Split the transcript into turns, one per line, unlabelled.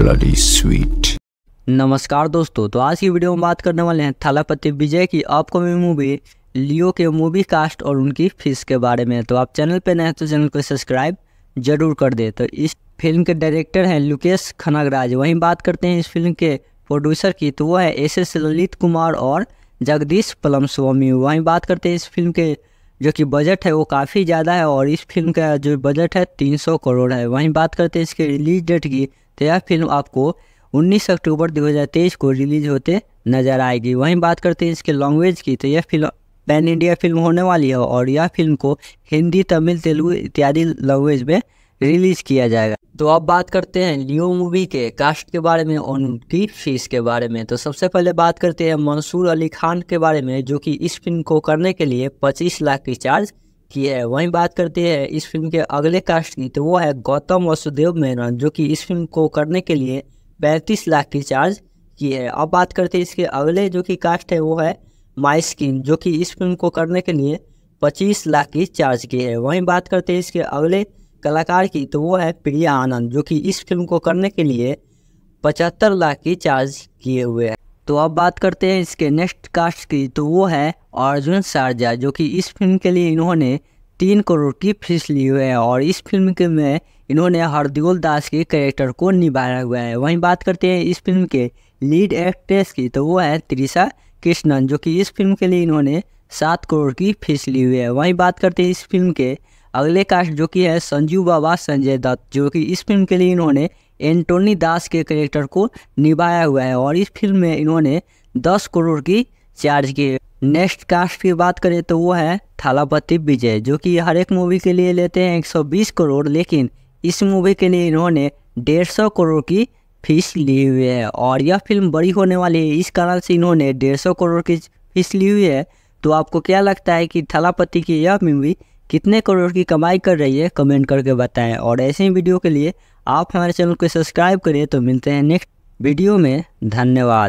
bloody sweet नमस्कार दोस्तों तो आज की वीडियो में बात करने वाले हैं थालापति विजय की अपकमिंग मूवी लियो के मूवी कास्ट और उनकी फीस के बारे में तो आप चैनल पर नए हैं तो चैनल को सब्सक्राइब जरूर कर दें तो इस फिल्म के डायरेक्टर हैं लुकेश खनगराज वहीं बात करते हैं इस फिल्म के प्रोड्यूसर की तो वो है एस एस ललित कुमार और जगदीश पलम स्वामी वहीं बात करते हैं इस फिल्म के जो कि बजट है वो काफ़ी ज़्यादा है और इस फिल्म का जो बजट है 300 करोड़ है वहीं बात करते हैं इसके रिलीज डेट की तो यह फिल्म आपको 19 अक्टूबर 2023 को रिलीज होते नज़र आएगी वहीं बात करते हैं इसके लैंग्वेज की तो यह फिल्म पैन इंडिया फिल्म होने वाली है और यह फिल्म को हिंदी तमिल तेलुगु इत्यादि लैंग्वेज में रिलीज़ किया जाएगा तो अब बात करते हैं लियो मूवी के कास्ट के बारे में और उनकी फीस के बारे में तो सबसे पहले बात करते हैं मंसूर अली खान के बारे में जो कि इस फिल्म को करने के लिए 25 लाख की चार्ज की है वहीं बात करते हैं इस फिल्म के अगले कास्ट की तो वो है गौतम वसुदेव मेनन जो कि इस फिल्म को करने के लिए पैंतीस लाख की चार्ज की है अब बात करते हैं इसके अगले जो कि कास्ट है वो है माई स्किन जो कि इस फिल्म को करने के लिए पच्चीस लाख की चार्ज की है वहीं बात करते हैं इसके अगले कलाकार की तो वो है प्रिया आनंद जो कि इस फिल्म को करने के लिए पचहत्तर लाख की चार्ज किए हुए हैं तो अब बात करते हैं इसके नेक्स्ट कास्ट की तो वो है अर्जुन शारजा जो कि इस फिल्म के लिए इन्होंने तीन करोड़ की फीस ली हुई है और इस फिल्म के में इन्होंने हरदियोल दास के कैरेक्टर को निभाया हुआ है वहीं बात करते हैं इस फिल्म के लीड एक्ट्रेस की तो वो है त्रिशा कृष्णन जो कि इस फिल्म के लिए इन्होंने सात करोड़ की फीस ली हुई है वहीं बात करते हैं इस फिल्म के अगले कास्ट जो कि है संजीव बाबा संजय दत्त जो कि इस फिल्म के लिए इन्होंने एंटोनी दास के करेक्टर को निभाया हुआ है और इस फिल्म में इन्होंने दस करोड़ की चार्ज की नेक्स्ट कास्ट की बात करें तो वो है थालापति विजय जो कि हर एक मूवी के लिए लेते हैं 120 करोड़ लेकिन इस मूवी के लिए इन्होंने डेढ़ सौ करोड़ की फीस ली हुई है और यह फिल्म बड़ी होने वाली है इस कारण से इन्होंने सौ करोड़ की फीस ली हुई है तो आपको क्या लगता है कि थालापति की यह मूवी कितने करोड़ की कमाई कर रही है कमेंट करके बताएं और ऐसे ही वीडियो के लिए आप हमारे चैनल को सब्सक्राइब करें तो मिलते हैं नेक्स्ट वीडियो में धन्यवाद